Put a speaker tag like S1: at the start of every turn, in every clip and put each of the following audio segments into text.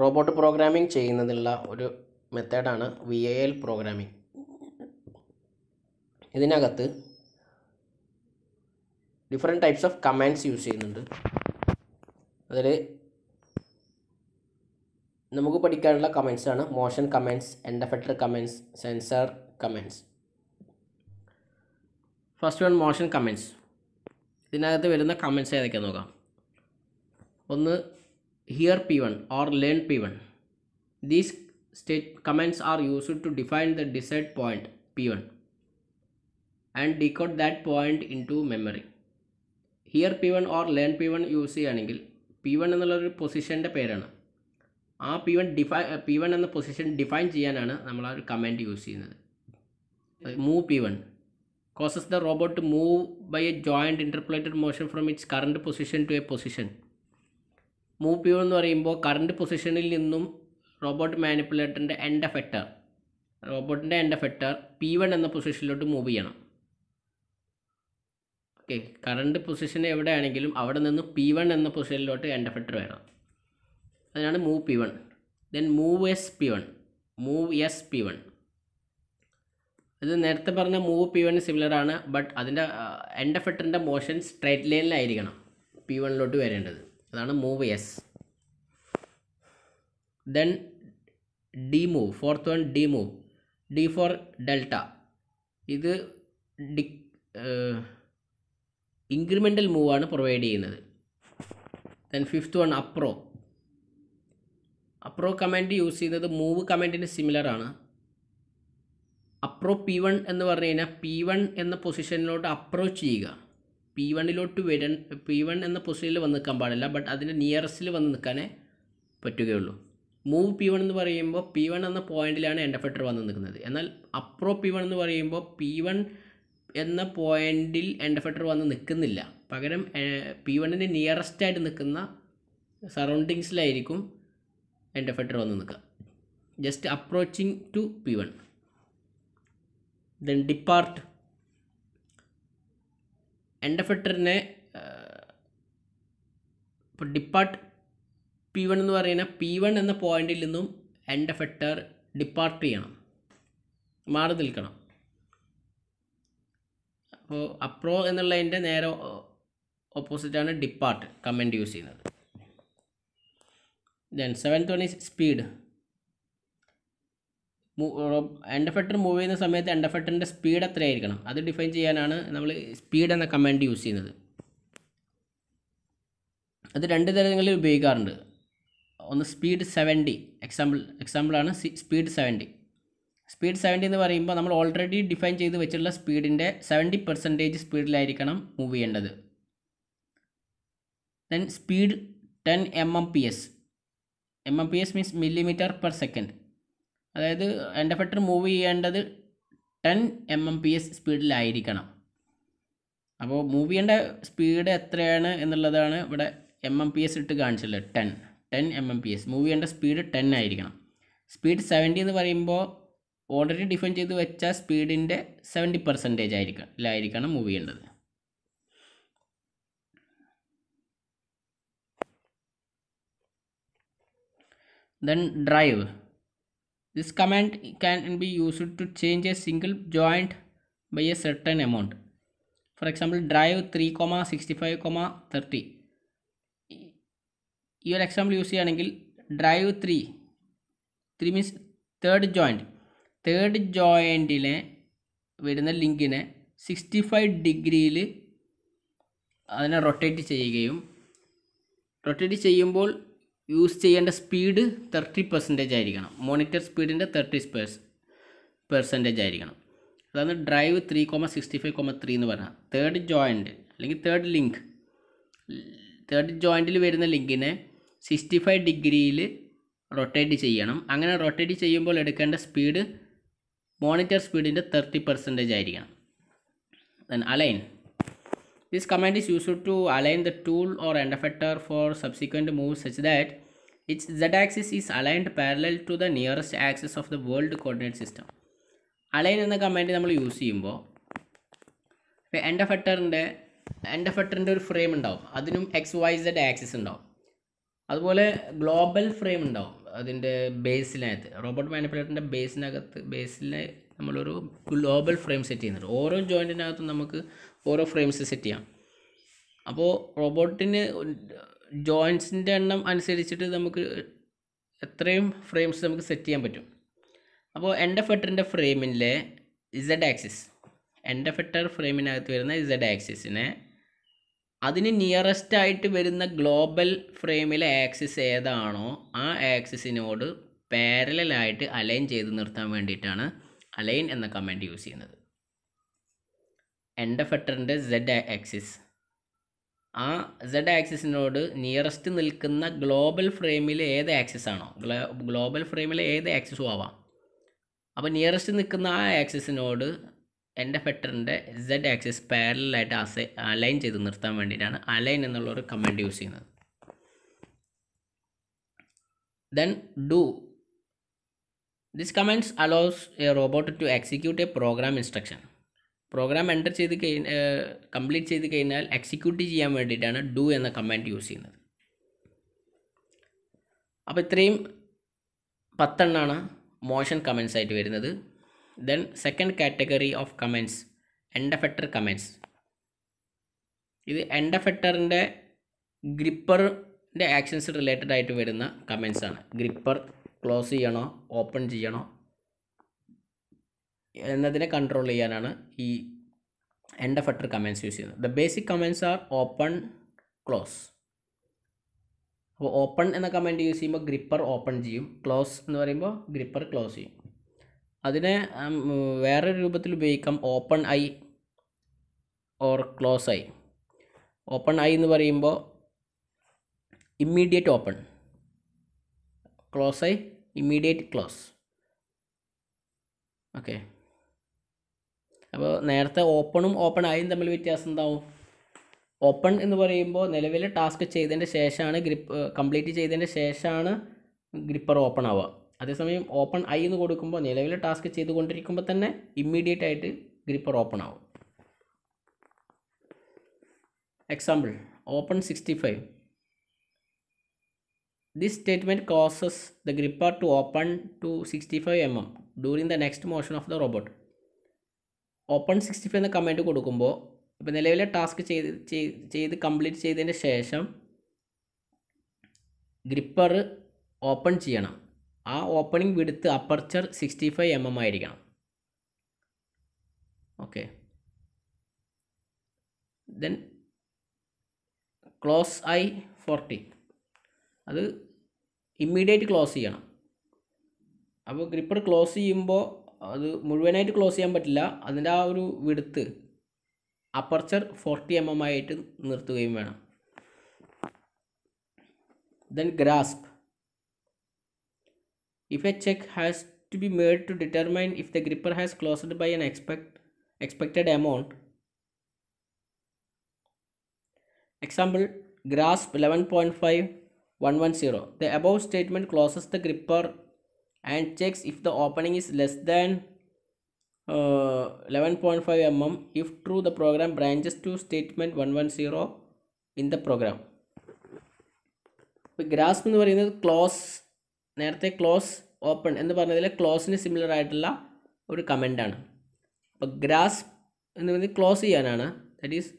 S1: Robot programming ചെയ്യുന്നതിനുള്ള ഒരു മെത്തേഡാണ് വി എ എൽ പ്രോഗ്രാമിംഗ് ഇതിനകത്ത് different types of commands use ചെയ്യുന്നുണ്ട് അതിൽ നമുക്ക് പഠിക്കാനുള്ള കമൻസ് ആണ് motion commands end effector commands sensor commands first one motion commands ഇതിനകത്ത് വരുന്ന കമൻസ് ഏതൊക്കെയാണ് നോക്കാം ഒന്ന് hear P1 or learn P1. These state commands are used to define the desired point P1 and decode that point into memory. Here P one or learn P one use ചെയ്യുകയാണെങ്കിൽ P one എന്നുള്ളൊരു പൊസിഷൻ്റെ പേരാണ് ആ P one define P one എന്ന position define ചെയ്യാനാണ് നമ്മൾ ആ ഒരു കമാൻഡ് യൂസ് ചെയ്യുന്നത് move P one causes the robot move by a joint interpolated motion from its current position to a position move പ്യൂർ എന്ന് പറയുമ്പോൾ കറണ്ട് പൊസിഷനിൽ നിന്നും റോബോട്ട് മാനിപ്പുലേറ്ററിൻ്റെ എൻഡ് എഫക്റ്റർ റോബോട്ടിൻ്റെ എൻഡ് എഫക്റ്റർ പി വൺ എന്ന പൊസിഷനിലോട്ട് മൂവ് ചെയ്യണം ഓക്കെ കറണ്ട് പൊസിഷൻ എവിടെയാണെങ്കിലും അവിടെ നിന്ന് പി വൺ എന്ന പൊസിഷനിലോട്ട് എൻഡ് എഫക്റ്റർ വേണം അതിനാണ് move P one then move S P one move S P one ഇത് നേരത്തെ പറഞ്ഞ മൂവ് പി വണ് സിമിലർ ആണ് ബട്ട് അതിൻ്റെ എൻഡ് എഫക്റ്ററിൻ്റെ മോഷൻ സ്ട്രൈറ്റ് ലൈനിലായിരിക്കണം പി വണ്ണിലോട്ട് വരേണ്ടത് അതാണ് move S then D move fourth one D move D four delta ഇത് ഡി ഇൻക്രിമെൻ്റൽ മൂവാണ് പ്രൊവൈഡ് ചെയ്യുന്നത് then fifth one appro appro command use ചെയ്യുന്നത് മൂവ് കമാൻഡിന് സിമിലർ ആണ് അപ്രോ പി വൺ എന്ന് പറഞ്ഞു കഴിഞ്ഞാൽ പി വൺ എന്ന പൊസിഷനിലോട്ട് അപ്രോച്ച് ചെയ്യുക പി വണ്ണിലോട്ട് വരൻ പി വൺ എന്ന പൊസിഷനിൽ വന്ന് നിൽക്കാൻ പാടില്ല ബട്ട് അതിൻ്റെ നിയറസ്റ്റിൽ വന്ന് നിൽക്കാനേ പറ്റുകയുള്ളൂ മൂവ് പി വൺ എന്ന് പറയുമ്പോൾ പി വൺ എന്ന പോയിന്റിലാണ് എൻ്റെ ഫെറ്റർ വന്ന് നിൽക്കുന്നത് എന്നാൽ അപ്രോ പി വൺ എന്ന് പറയുമ്പോൾ പി വൺ എന്ന പോയിന്റിൽ എൻ്റെ ഫെറ്റർ വന്ന് നിൽക്കുന്നില്ല പകരം പി വണ്ണിൻ്റെ നിയറസ്റ്റ് ആയിട്ട് നിൽക്കുന്ന സറൗണ്ടിങ്സിലായിരിക്കും എൻ്റെ ഫെറ്റർ വന്ന് നിൽക്കുക just approaching to P one then depart എൻഡഫെക്ടറിനെ ഇപ്പോൾ ഡിപ്പാർട്ട് പി വൺ എന്ന് പറയുന്ന പി വൺ എന്ന പോയിന്റിൽ നിന്നും എൻഡഫെക്ടർ ഡിപ്പാർട്ട് ചെയ്യണം മാറി നിൽക്കണം അപ്പോൾ അപ്രോ എന്നുള്ളതിൻ്റെ നേരെ ഓപ്പോസിറ്റാണ് ഡിപ്പാർട്ട് കമൻറ്റ് യൂസ് ചെയ്യുന്നത് then seven twenty speed end effector move ചെയ്യുന്ന സമയത്ത് എൻഡ് സ്പീഡ് എത്രയായിരിക്കണം അത് ഡിഫൈൻ ചെയ്യാനാണ് നമ്മൾ സ്പീഡ് എന്ന കമാൻഡ് യൂസ് ചെയ്യുന്നത് അത് രണ്ട് തരങ്ങളിൽ ഉപയോഗിക്കാറുണ്ട് ഒന്ന് സ്പീഡ് സെവൻറ്റി എക്സാമ്പിൾ എക്സാമ്പിളാണ് സ്പീഡ് സെവൻറ്റി സ്പീഡ് സെവൻറ്റി എന്ന് പറയുമ്പോൾ നമ്മൾ ഓൾറെഡി ഡിഫൈൻ ചെയ്ത് വെച്ചിട്ടുള്ള സ്പീഡിൻ്റെ സെവൻറ്റി പെർസെൻറ്റേജ് സ്പീഡിലായിരിക്കണം മൂവ് ചെയ്യേണ്ടത് then speed ten M M P S M M P S means millimetre per second അതായത് എൻഡഫക്ടർ മൂവ് ചെയ്യേണ്ടത് ten M M P S സ്പീഡിലായിരിക്കണം അപ്പോൾ മൂവ് ചെയ്യേണ്ട സ്പീഡ് എത്രയാണ് എന്നുള്ളതാണ് ഇവിടെ എം എം പി എസ് ഇട്ട് കാണിച്ചുള്ളത് ten ten M M P S move ചെയ്യേണ്ട സ്പീഡ് ടെൻ ആയിരിക്കണം സ്പീഡ് സെവൻറ്റി എന്ന് പറയുമ്പോൾ ഓൾറെഡി ഡിഫൈൻ ചെയ്ത് വെച്ച സ്പീഡിൻ്റെ സെവൻറ്റി പെർസെൻറ്റേജ് ആയിരിക്കണം ഇല്ലായിരിക്കണം മൂവ് ചെയ്യേണ്ടത് then drive This command can be used to change a single joint by a certain amount. For example, drive 3, 65, 30. ഈ ഒരു എക്സാമ്പിൾ യൂസ് ചെയ്യുകയാണെങ്കിൽ drive three three means third joint third ജോയിൻറ്റിലെ വരുന്ന ലിങ്കിനെ sixty five ഡിഗ്രിയിൽ അതിനെ rotate ചെയ്യുകയും rotate ചെയ്യുമ്പോൾ യൂസ് ചെയ്യേണ്ട സ്പീഡ് തേർട്ടി പെർസെൻറ്റേജ് ആയിരിക്കണം മോണിറ്റർ സ്പീഡിൻ്റെ തേർട്ടി പെർസെൻറ്റേജ് ആയിരിക്കണം അതാണ് drive three comma sixty five comma three എന്ന് പറഞ്ഞാൽ തേർഡ് ജോയിൻറ്റ് അല്ലെങ്കിൽ തേർഡ് ലിങ്ക് തേർഡ് ജോയിൻറ്റിൽ വരുന്ന ലിങ്കിനെ സിക്സ്റ്റി ഫൈവ് ഡിഗ്രിയിൽ റൊട്ടേറ്റ് ചെയ്യണം അങ്ങനെ റൊട്ടേറ്റ് ചെയ്യുമ്പോൾ എടുക്കേണ്ട സ്പീഡ് മോണിറ്റർ സ്പീഡിൻ്റെ തേർട്ടി പെർസെൻറ്റേജ് ആയിരിക്കണം align this command is used to align the tool or end end effector for subsequent move such that Its z-axis is aligned parallel to the nearest axis of the world coordinate system. align എന്ന command നമ്മൾ use ചെയ്യുമ്പോൾ ഇപ്പോൾ എൻ്റെ ഫെട്ടറിൻ്റെ എൻ്റെ ഫെട്ടറിൻ്റെ ഒരു frame ഉണ്ടാവും അതിനും X Y Z axis ഉണ്ടാവും അതുപോലെ ഗ്ലോബൽ ഫ്രെയിം ഉണ്ടാവും അതിൻ്റെ ബേസിനകത്ത് റോബോട്ട് മാനിപ്പുലേറ്ററിൻ്റെ ബേസിനകത്ത് ബേസിൽ നമ്മളൊരു ഗ്ലോബൽ ഫ്രെയിം സെറ്റ് ചെയ്യുന്നുണ്ട് ഓരോ ജോയിൻറ്റിനകത്തും നമുക്ക് ഓരോ ഫ്രെയിംസ് സെറ്റ് ചെയ്യാം അപ്പോൾ റോബോട്ടിന് ജോയിൻസിൻ്റെ എണ്ണം അനുസരിച്ചിട്ട് നമുക്ക് എത്രയും ഫ്രെയിംസ് നമുക്ക് സെറ്റ് ചെയ്യാൻ പറ്റും അപ്പോൾ എൻ്റെ ഫെട്ടറിൻ്റെ ഫ്രെയിമിലെ ഇസഡ് ആക്സിസ് എൻ്റെ ഫെട്ടർ ഫ്രെയിമിനകത്ത് വരുന്ന ഇസഡ് ആക്സിസിനെ അതിന് നിയറസ്റ്റ് ആയിട്ട് വരുന്ന ഗ്ലോബൽ ഫ്രെയിമിലെ ആക്സിസ് ഏതാണോ ആ ആക്സിസിനോട് പാരലായിട്ട് അലൈൻ ചെയ്ത് നിർത്താൻ വേണ്ടിയിട്ടാണ് അലൈൻ എന്ന കമാൻഡ് യൂസ് ചെയ്യുന്നത് എൻ്റെ ഫെട്ടറിൻ്റെ സെഡ് ആക്സിസ് ആ സെഡ് ആക്സിസിനോട് നിയറസ്റ്റ് നിൽക്കുന്ന ഗ്ലോബൽ ഫ്രെയിമിലെ ഏത് ആക്സിസ് ആണോ ഗ്ലോബൽ ഫ്രെയിമിലെ ഏത് ആക്സിസും ആവാം അപ്പോൾ നിയറസ്റ്റ് നിൽക്കുന്ന ആ ആക്സിസിനോട് എൻ്റെ ഫെറ്ററിൻ്റെ സെഡ് ആക്സിസ് പാരലായിട്ട് അസൈ അലൈൻ ചെയ്ത് നിർത്താൻ വേണ്ടിയിട്ടാണ് അലൈൻ എന്നുള്ള ഒരു കമാൻഡ് യൂസ് ചെയ്യുന്നത് then do this commands allows a robot to execute a program instruction program enter ചെയ്ത് കഴിഞ്ഞ കംപ്ലീറ്റ് ചെയ്ത് കഴിഞ്ഞാൽ എക്സിക്യൂട്ട് ചെയ്യാൻ വേണ്ടിയിട്ടാണ് ഡു എന്ന കമാൻഡ് യൂസ് ചെയ്യുന്നത് അപ്പോൾ ഇത്രയും പത്തെണ്ണാണ് മോഷൻ കമൻസ് ആയിട്ട് വരുന്നത് then second category of commands end effector commands ഇത് എൻഡഫെക്ടറിൻ്റെ ഗ്രിപ്പറിൻ്റെ ആക്ഷൻസ് റിലേറ്റഡ് ആയിട്ട് വരുന്ന കമൻസ് ആണ് ഗ്രിപ്പർ ക്ലോസ് ചെയ്യണോ ഓപ്പൺ ചെയ്യണോ എന്നതിനെ കൺട്രോൾ ചെയ്യാനാണ് ഈ എൻഡ് എഫക്ടർ അട്ടർ കമൻസ് യൂസ് ചെയ്യുന്നത് the basic commands are open close അപ്പോൾ ഓപ്പൺ എന്ന കമൻറ്റ് യൂസ് ചെയ്യുമ്പോൾ ഗ്രിപ്പർ ഓപ്പൺ ചെയ്യും ക്ലോസ് എന്ന് പറയുമ്പോൾ ഗ്രിപ്പർ ക്ലോസ് ചെയ്യും അതിനെ വേറെ രൂപത്തിൽ ഉപയോഗിക്കാം open I or close I open I എന്ന് പറയുമ്പോൾ immediate open close I immediate close okay അപ്പോൾ നേരത്തെ ഓപ്പണും ഓപ്പൺ ആയും തമ്മിൽ വ്യത്യാസം എന്താവും ഓപ്പൺ എന്ന് പറയുമ്പോൾ നിലവിൽ ടാസ്ക് ചെയ്തതിൻ്റെ ശേഷമാണ് ഗ്രിപ്പ് കംപ്ലീറ്റ് ചെയ്തതിൻ്റെ ശേഷമാണ് ഗ്രിപ്പർ ഓപ്പൺ ആവുക അതേസമയം ഓപ്പൺ ഐ എന്ന് കൊടുക്കുമ്പോൾ നിലവിൽ ടാസ്ക് ചെയ്തുകൊണ്ടിരിക്കുമ്പോൾ തന്നെ ഇമ്മീഡിയറ്റ് ആയിട്ട് ഗ്രിപ്പർ ഓപ്പൺ ആവും example open sixty five this statement causes the gripper to open to sixty five M M during the next motion of the robot open sixty five എന്ന command കൊടുക്കുമ്പോൾ അപ്പോൾ നിലവിലെ task ചെയ്ത് ചെയ്ത് complete ചെയ്തതിന് ശേഷം gripper open ചെയ്യണം ആ ഓപ്പണിംഗ് വിടുത്ത് aperture sixty five M M ആയിരിക്കണം okay then close I forty അത് ഇമ്മീഡിയറ്റ് ക്ലോസ് ചെയ്യണം അപ്പോൾ ഗ്രിപ്പർ ക്ലോസ് ചെയ്യുമ്പോൾ അത് മുഴുവനായിട്ട് ക്ലോസ് ചെയ്യാൻ പറ്റില്ല അതിൻ്റെ ആ ഒരു വിടുത്ത് അപ്പർച്ചർ ഫോർട്ടി എം എം ആയിട്ട് നിർത്തുകയും വേണം then grasp if a check has to be made to determine if the gripper has closed by an expect expected amount example grasp eleven point five one one zero the above statement closes the gripper and checks if the opening is less than uh, 11.5 mm. If true, the program branches to statement 110 in the program. Grasp എന്ന് പറയുന്നത് close നേരത്തെ close open എന്ന് പറഞ്ഞതിൽ ക്ലോസിന് similar ആയിട്ടുള്ള ഒരു കമൻ്റാണ് അപ്പോൾ grasp എന്ന് പറയുന്നത് ക്ലോസ് ചെയ്യാനാണ് ദാറ്റ് ഈസ്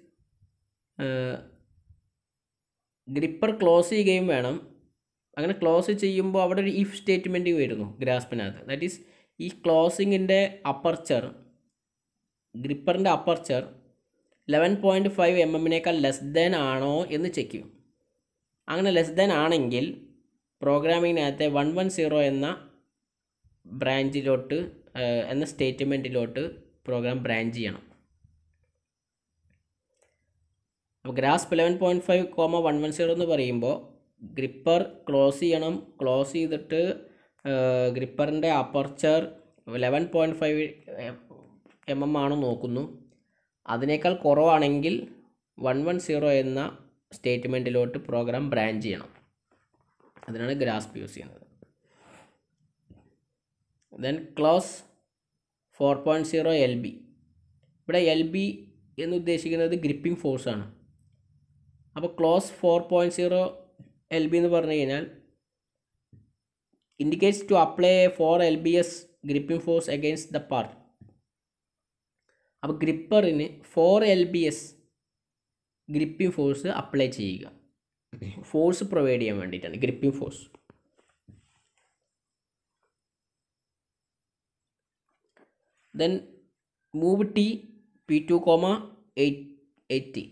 S1: ഗ്രിപ്പർ ക്ലോസ് ചെയ്യുകയും വേണം അങ്ങനെ ക്ലോസ് ചെയ്യുമ്പോൾ അവിടെ ഒരു ഇഫ് സ്റ്റേറ്റ്മെൻറ്റ് വരുന്നു ഗ്രാസ്പിനകത്ത് ദാറ്റ് ഈസ് ഈ ക്ലോസിങ്ങിൻ്റെ അപ്പർച്ചർ ഗ്രിപ്പറിൻ്റെ aperture eleven point five M എമ്മിനേക്കാൾ ലെസ് ദാൻ ആണോ എന്ന് ചെക്ക് ചെയ്യും അങ്ങനെ ലെസ് ദാൻ ആണെങ്കിൽ പ്രോഗ്രാമിങ്ങിനകത്തെ വൺ വൺ സീറോ എന്ന ബ്രാഞ്ചിലോട്ട് എന്ന സ്റ്റേറ്റ്മെൻറ്റിലോട്ട് പ്രോഗ്രാം ബ്രാഞ്ച് ചെയ്യണം അപ്പോൾ grasp eleven point five comma one one zero എന്ന് പറയുമ്പോൾ ഗ്രിപ്പർ ക്ലോസ് ചെയ്യണം ക്ലോസ് ചെയ്തിട്ട് ഗ്രിപ്പറിൻ്റെ aperture eleven point five M M ആണ് നോക്കുന്നു അതിനേക്കാൾ കുറവാണെങ്കിൽ വൺ വൺ സീറോ എന്ന സ്റ്റേറ്റ്മെൻറ്റിലോട്ട് പ്രോഗ്രാം ബ്രാഞ്ച് ചെയ്യണം അതിനാണ് ഗ്രാസ്പ് യൂസ് ചെയ്യുന്നത് then close four point zero L B ഇവിടെ എൽ ബി എന്ന് ഉദ്ദേശിക്കുന്നത് ഗ്രിപ്പിംഗ് ഫോഴ്സാണ് അപ്പോൾ close four point zero L B എന്ന് പറഞ്ഞു കഴിഞ്ഞാൽ indicates to apply four L B S gripping force against the part അപ്പോൾ ഗ്രിപ്പറിന് four L B S gripping force apply ചെയ്യുക ഫോഴ്സ് പ്രൊവൈഡ് ചെയ്യാൻ വേണ്ടിയിട്ടാണ് gripping force then move T P two comma eight eighty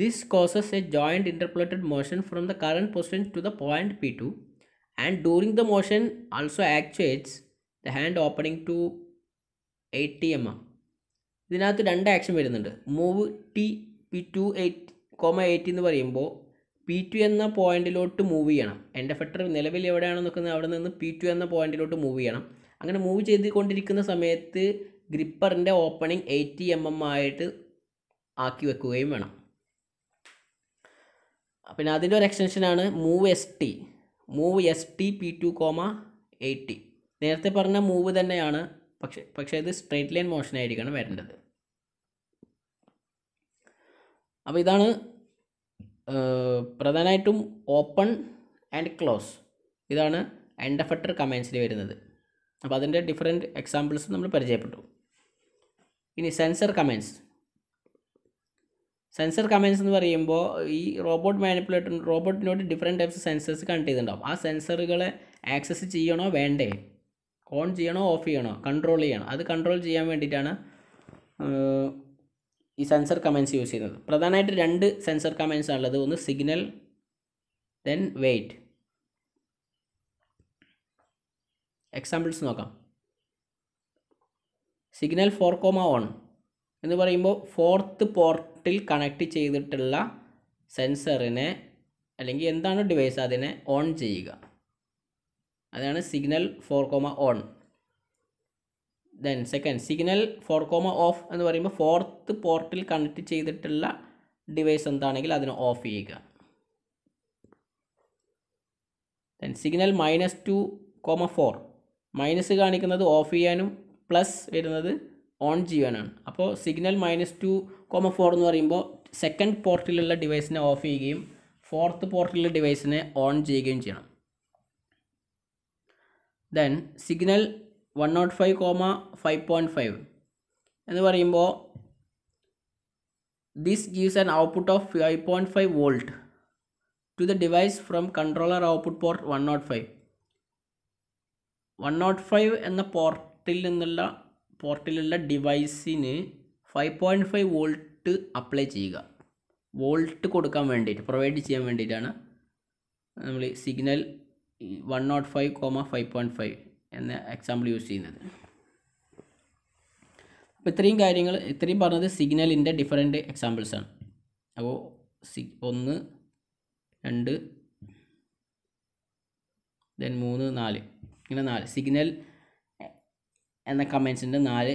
S1: This causes a joint interpolated motion from the current position to the point P2 and during the motion also actuates the hand opening to 80 mm. ഇതിനകത്ത് രണ്ട് action വരുന്നുണ്ട് move T P two eight comma eight എന്ന് പറയുമ്പോൾ P two എന്ന പോയിന്റിലോട്ട് move ചെയ്യണം എൻ്റെ ഫെക്ടർ നിലവിൽ എവിടെയാണ് നിൽക്കുന്നത് അവിടെ നിന്ന് പി ടു എന്ന പോയിന്റിലോട്ട് മൂവ് ചെയ്യണം അങ്ങനെ മൂവ് ചെയ്തുകൊണ്ടിരിക്കുന്ന സമയത്ത് ഗ്രിപ്പറിൻ്റെ ഓപ്പണിംഗ് എയ്റ്റി എം എം ആയിട്ട് ആക്കി വെക്കുകയും വേണം പിന്നെ അതിൻ്റെ ഒരു എക്സ്റ്റൻഷനാണ് move S T move S T P two comma eighty നേരത്തെ പറഞ്ഞ മൂവ് തന്നെയാണ് പക്ഷെ പക്ഷേ ഇത് സ്ട്രെയിറ്റ് ലൈൻ മോഷൻ ആയിരിക്കണം വരേണ്ടത് അപ്പോൾ ഇതാണ് പ്രധാനമായിട്ടും ഓപ്പൺ ആൻഡ് ക്ലോസ് ഇതാണ് എൻഡ് എഫക്ടർ കമാൻഡ്സിൽ വരുന്നത് അപ്പോൾ അതിൻ്റെ ഡിഫറെൻറ്റ് എക്സാമ്പിൾസ് നമ്മൾ പരിചയപ്പെട്ടു ഇനി സെൻസർ കമാൻഡ്സ് സെൻസർ കമാൻഡ്സ് എന്ന് പറയുമ്പോൾ ഈ റോബോട്ട് മാനിപ്പുലേറ്റർ റോബോട്ടിനോട് ഡിഫറെൻറ്റ് ടൈപ്സ് സെൻസേഴ്സ് കണക്ട് ചെയ്തിട്ടുണ്ടാവും ആ സെൻസറുകളെ ആക്സസ് ചെയ്യണോ വേണ്ടേ ഓൺ ചെയ്യണോ ഓഫ് ചെയ്യണോ കൺട്രോൾ ചെയ്യണം അത് കൺട്രോൾ ചെയ്യാൻ വേണ്ടിയിട്ടാണ് ഈ സെൻസർ കമാൻഡ്സ് യൂസ് ചെയ്യുന്നത് പ്രധാനമായിട്ട് രണ്ട് സെൻസർ കമാൻഡ്സ് ആണുള്ളത് ഒന്ന് സിഗ്നൽ ദെൻ വെയിറ്റ് എക്സാമ്പിൾസ് നോക്കാം സിഗ്നൽ ഫോർ കോമ ഓൺ എന്ന് പറയുമ്പോൾ ഫോർത്ത് പോർട്ടിൽ കണക്ട് ചെയ്തിട്ടുള്ള സെൻസറിനെ അല്ലെങ്കിൽ എന്താണ് ഡിവൈസ് അതിനെ ഓൺ ചെയ്യുക അതാണ് signal four comma on then second signal four comma off എന്ന് പറയുമ്പോൾ ഫോർത്ത് പോർട്ടിൽ കണക്ട് ചെയ്തിട്ടുള്ള ഡിവൈസ് എന്താണെങ്കിൽ അതിനെ ഓഫ് ചെയ്യുക then signal minus two comma four minus കാണിക്കുന്നത് ഓഫ് ചെയ്യാനും പ്ലസ് വരുന്നത് ഓൺ ചെയ്യാനാണ് അപ്പോൾ signal minus two comma four എന്ന് പറയുമ്പോൾ സെക്കൻഡ് പോർട്ടിലുള്ള ഡിവൈസിനെ ഓഫ് ചെയ്യുകയും ഫോർത്ത് പോർട്ടിലുള്ള ഡിവൈസിനെ ഓൺ ചെയ്യുകയും ചെയ്യണം then signal one nought five comma five point five എന്ന് പറയുമ്പോൾ this gives an output of five point five volt to the device from controller output port one nought five one nought five എന്ന പോർട്ടിൽ നിന്നുള്ള പോർട്ടിലുള്ള ഡിവൈസിന് five point five volt apply ചെയ്യുക volt കൊടുക്കാൻ വേണ്ടിയിട്ട് പ്രൊവൈഡ് ചെയ്യാൻ വേണ്ടിയിട്ടാണ് നമ്മൾ signal one nought five comma five point five എന്ന എക്സാമ്പിൾ യൂസ് ചെയ്യുന്നത് അപ്പോൾ ഇത്രയും കാര്യങ്ങൾ ഇത്രയും പറഞ്ഞത് സിഗ്നലിൻ്റെ ഡിഫറെൻറ്റ് എക്സാമ്പിൾസാണ് അപ്പോൾ സി ഒന്ന് രണ്ട് ദെൻ മൂന്ന് നാല് ഇങ്ങനെ നാല് സിഗ്നൽ എന്ന കമൻസിൻ്റെ നാല്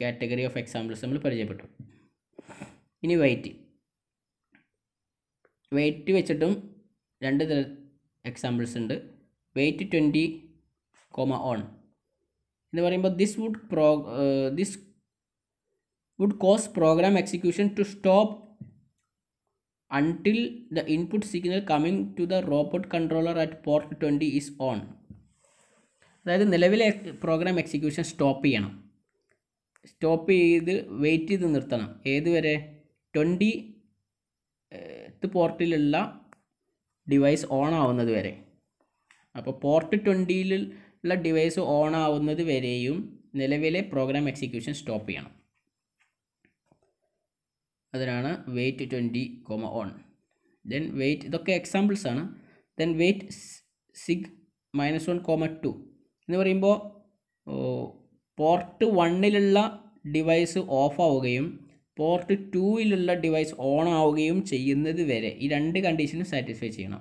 S1: കാറ്റഗറി ഓഫ് എക്സാമ്പിൾസ് നമ്മൾ പരിചയപ്പെട്ടു ഇനി വെയ്റ്റ് വെയ്റ്റ് വെച്ചിട്ടും രണ്ട് തര എക്സാമ്പിൾസ് ഉണ്ട് വെയ്റ്റ് ട്വൻറ്റി കോമ ഓൺ എന്ന് പറയുമ്പോൾ this would pro this would cause program execution to stop until the input signal coming to the robot controller at port twenty is on അതായത് നിലവിലെ program execution stop ചെയ്യണം stop ചെയ്ത് wait ചെയ്ത് നിർത്തണം ഏതുവരെ twenty പോർട്ടിലുള്ള device on ആവുന്നത് വരെ അപ്പോൾ പോർട്ട് ഉള്ള ഡിവൈസ് ഓൺ ആവുന്നത് വരെയും നിലവിലെ പ്രോഗ്രാം എക്സിക്യൂഷൻ സ്റ്റോപ്പ് ചെയ്യണം അതിനാണ് wait twenty comma on then wait ഇതൊക്കെ എക്സാമ്പിൾസ് ആണ് then wait sig minus one comma two എന്ന് പറയുമ്പോൾ പോർട്ട് വണ്ണിലുള്ള ഡിവൈസ് ഓഫ് ആവുകയും പോർട്ട് ടുവിലുള്ള ഡിവൈസ് ഓൺ ആവുകയും ചെയ്യുന്നത് വരെ ഈ രണ്ട് കണ്ടീഷനും സാറ്റിസ്ഫൈ ചെയ്യണം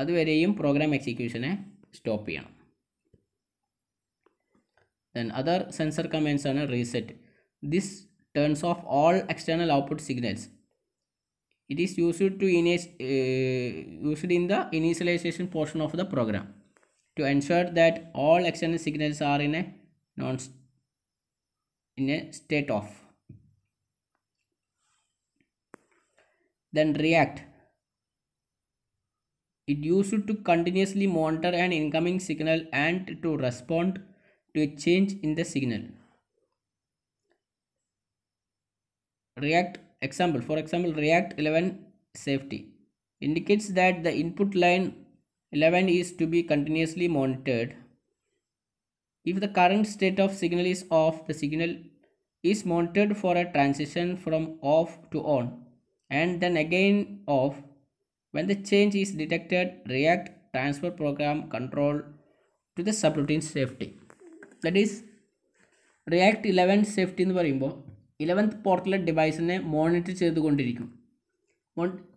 S1: അതുവരെയും പ്രോഗ്രാം എക്സിക്യൂഷനെ സ്റ്റോപ്പ് ചെയ്യണം ദെൻ അതർ സെൻസർ കമാൻഡ്സ് ആണ് reset this turns off all external output signals it is used to ini used in the initialisation portion of the programme to ensure that all external signals are in a non in a state of then react it used to continuously monitor an incoming signal and to respond to a change in the signal react example for example react 11 safety indicates that the input line 11 is to be continuously monitored. If the current state of signal is off, the signal is monitored for a transition from off to on and then again off. When the change is detected, React transfer program control to the subroutine safety. That react eleven safety. is react eleven safety എന്ന് പറയുമ്പോൾ eleventh current ഡിവൈസിനെ monitor ചെയ്തുകൊണ്ടിരിക്കും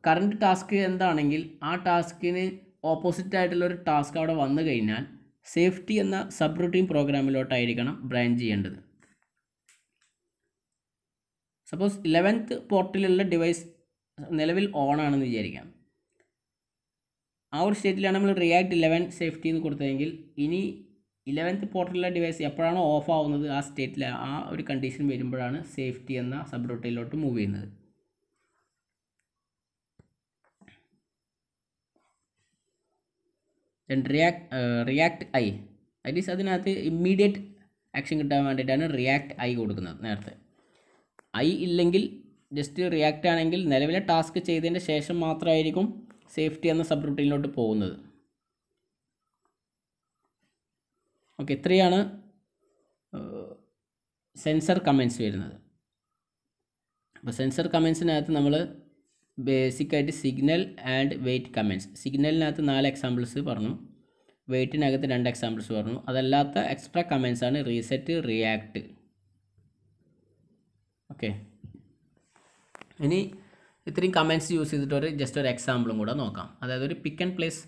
S1: current task എന്താണെങ്കിൽ ആ ടാസ്കിന് opposite ആയിട്ടുള്ള ഒരു task അവിടെ വന്നു കഴിഞ്ഞാൽ സേഫ്റ്റി എന്ന സബ് റൂട്ടീൻ പ്രോഗ്രാമിലോട്ടായിരിക്കണം ബ്രാഞ്ച് ചെയ്യേണ്ടത് സപ്പോസ് ഇലവൻത്ത് പോർട്ടിലുള്ള ഡിവൈസ് നിലവിൽ ഓൺ ആണെന്ന് വിചാരിക്കാം ആ ഒരു സ്റ്റേറ്റിലാണ് നമ്മൾ റിയാക്ട് ഇലവൻ സേഫ്റ്റി എന്ന് കൊടുത്തതെങ്കിൽ ഇനി ഇലവൻത്ത് പോർട്ടിലുള്ള ഡിവൈസ് എപ്പോഴാണോ ഓഫ് ആവുന്നത് ആ സ്റ്റേറ്റിൽ ആ ഒരു കണ്ടീഷൻ വരുമ്പോഴാണ് സേഫ്റ്റി എന്ന സബ് റൂട്ടിലോട്ട് മൂവ് ചെയ്യുന്നത് then react react I that is അതിനകത്ത് ഇമ്മീഡിയറ്റ് ആക്ഷൻ കിട്ടാൻ വേണ്ടിയിട്ടാണ് റിയാക്ട് ഐ കൊടുക്കുന്നത് നേരത്തെ ഐ ഇല്ലെങ്കിൽ ജസ്റ്റ് റിയാക്റ്റ് ആണെങ്കിൽ നിലവിലെ ടാസ്ക് ചെയ്തതിൻ്റെ ശേഷം മാത്രമായിരിക്കും സേഫ്റ്റി എന്ന സബ് റൂട്ടീനിലോട്ട് പോകുന്നത് ഓക്കെ ഇത്രയാണ് സെൻസർ uh, കമൻസ് വരുന്നത് അപ്പോൾ സെൻസർ കമൻസിനകത്ത് നമ്മൾ ബേസിക്കായിട്ട് സിഗ്നൽ ആൻഡ് വെയിറ്റ് കമൻസ് സിഗ്നലിനകത്ത് നാല് എക്സാമ്പിൾസ് പറഞ്ഞു വെയ്റ്റിനകത്ത് രണ്ട് എക്സാമ്പിൾസ് പറഞ്ഞു അതല്ലാത്ത എക്സ്ട്രാ കമൻസ് ആണ് റീസെറ്റ് റിയാക്ട് ഓക്കെ ഇനി ഇത്രയും കമൻസ് യൂസ് ചെയ്തിട്ട് ഒരു ജസ്റ്റ് ഒരു എക്സാമ്പിളും കൂടെ നോക്കാം അതായത് ഒരു പിക്ക് ആൻഡ് പ്ലേസ്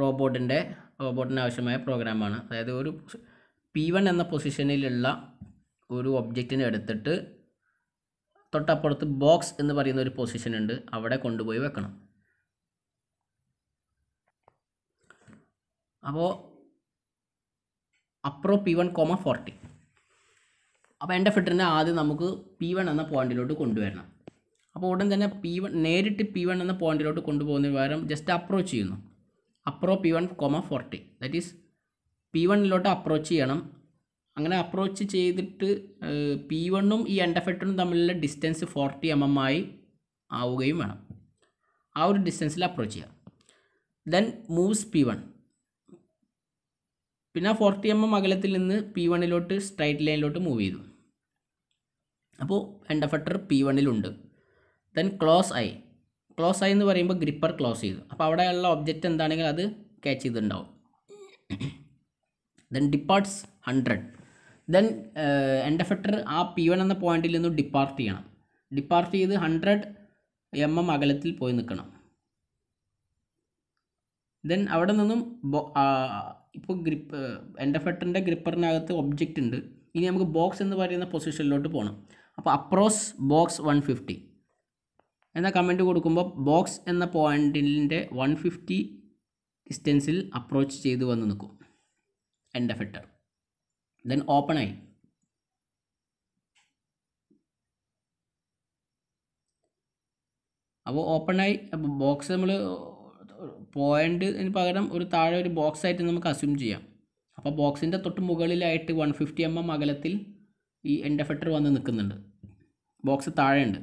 S1: റോബോട്ടിൻ്റെ റോബോട്ടിന് ആവശ്യമായ പ്രോഗ്രാമാണ് അതായത് ഒരു പി വൺ എന്ന പൊസിഷനിലുള്ള ഒരു ഒബ്ജക്റ്റിനെ എടുത്തിട്ട് തൊട്ടപ്പുറത്ത് ബോക്സ് എന്ന് പറയുന്ന ഒരു പൊസിഷൻ ഉണ്ട് അവിടെ കൊണ്ടുപോയി വെക്കണം അപ്പോൾ appro P one comma forty അപ്പോൾ എൻ്റെ ഫിറ്ററിനെ ആദ്യം നമുക്ക് പി വൺ എന്ന പോയിന്റിലോട്ട് കൊണ്ടുവരണം അപ്പോൾ ഉടൻ തന്നെ പി വൺ നേരിട്ട് പി വൺ എന്ന പോയിന്റിലോട്ട് കൊണ്ടുപോകുന്നതിന് പകരം ജസ്റ്റ് അപ്രോച്ച് ചെയ്യുന്നു appro P one comma forty that is P വണ്ണിലോട്ട് അപ്രോച്ച് ചെയ്യണം അങ്ങനെ അപ്രോച്ച് ചെയ്തിട്ട് പി വണ്ണും ഈ എൻഡ് എഫ് എട്ടും തമ്മിലുള്ള ഡിസ്റ്റൻസ് ഫോർട്ടി എം എം ആയി ആവുകയും വേണം ആ ഒരു ഡിസ്റ്റൻസിൽ അപ്രോച്ച് ചെയ്യാം ദെൻ മൂവ്സ് പി വൺ പിന്നെ ഫോർട്ടി എം എം അകലത്തിൽ നിന്ന് പി വണ്ണിലോട്ട് സ്ട്രൈറ്റ് ലൈനിലോട്ട് മൂവ് ചെയ്തു അപ്പോൾ എൻഡ് എഫ് എട്ടർ പി വണ്ണിലുണ്ട് ദെൻ ക്ലോസ് ആയി ക്ലോസ് ആയി എന്ന് പറയുമ്പോൾ ഗ്രിപ്പർ ക്ലോസ് ചെയ്തു അപ്പോൾ അവിടെയുള്ള ഒബ്ജക്റ്റ് എന്താണെങ്കിൽ അത് ക്യാച്ച് ചെയ്തിട്ടുണ്ടാവും ദെൻ ഡിപ്പാർട്സ് ഹൺഡ്രഡ് ദെൻ എൻ്റെ ഫെട്ടർ ആ പി വൺ എന്ന പോയിന്റിൽ നിന്ന് ഡിപ്പാർട്ട് ചെയ്യണം ഡിപ്പാർട്ട് ചെയ്ത് ഹൺഡ്രഡ് എം എം അകലത്തിൽ പോയി നിൽക്കണം ദെൻ അവിടെ നിന്നും ഇപ്പോൾ ഗ്രിപ്പ് എൻ്റെ ഫെട്ടറിൻ്റെ ഗ്രിപ്പറിനകത്ത് ഒബ്ജക്റ്റ് ഉണ്ട് ഇനി നമുക്ക് ബോക്സ് എന്ന് പറയുന്ന പൊസിഷനിലോട്ട് പോകണം അപ്പോൾ അപ്രോസ് ബോക്സ് വൺ ഫിഫ്റ്റി എന്ന കമൻറ്റ് കൊടുക്കുമ്പോൾ ബോക്സ് എന്ന പോയിൻറ്റിൻ്റെ വൺ ഫിഫ്റ്റി ഡിസ്റ്റൻസിൽ അപ്രോച്ച് ചെയ്ത് വന്ന് നിൽക്കും എൻ്റെ ഫെട്ടർ ദെൻ open eye അപ്പോൾ ഓപ്പൺ ആയി ബോക്സ് നമ്മൾ പോയിൻറ്റിന് പകരം ഒരു താഴെ ഒരു ബോക്സ് ആയിട്ട് നമുക്ക് അസ്യൂം ചെയ്യാം അപ്പോൾ ബോക്സിൻ്റെ തൊട്ട് മുകളിലായിട്ട് വൺ ഫിഫ്റ്റി എം എം അകലത്തിൽ ഈ എൻഡഫെക്ടർ വന്ന് നിൽക്കുന്നുണ്ട് ബോക്സ് താഴെയുണ്ട്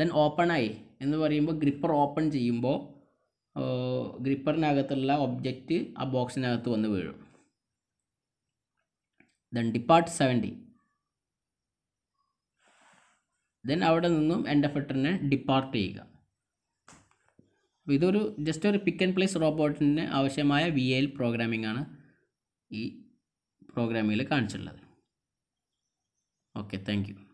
S1: ദെൻ ഓപ്പൺ ആയി എന്ന് പറയുമ്പോൾ ഗ്രിപ്പർ ഓപ്പൺ ചെയ്യുമ്പോൾ ഗ്രിപ്പറിനകത്തുള്ള ഒബ്ജക്റ്റ് ആ ബോക്സിനകത്ത് വന്ന് വീഴും ദെൻ ഡിപ്പാർട്ട് സെവൻറ്റി ദെൻ അവിടെ നിന്നും എൻ്റെ ഫെട്ടറിനെ ഡിപ്പാർട്ട് ചെയ്യുക ഇതൊരു ജസ്റ്റ് ഒരു പിക്ക് ആൻഡ് പ്ലേസ് റോബോട്ടിന് ആവശ്യമായ വി എൽ പ്രോഗ്രാമിംഗ് ആണ് ഈ പ്രോഗ്രാമിങ്ങിൽ കാണിച്ചിട്ടുള്ളത് ഓക്കെ താങ്ക് യു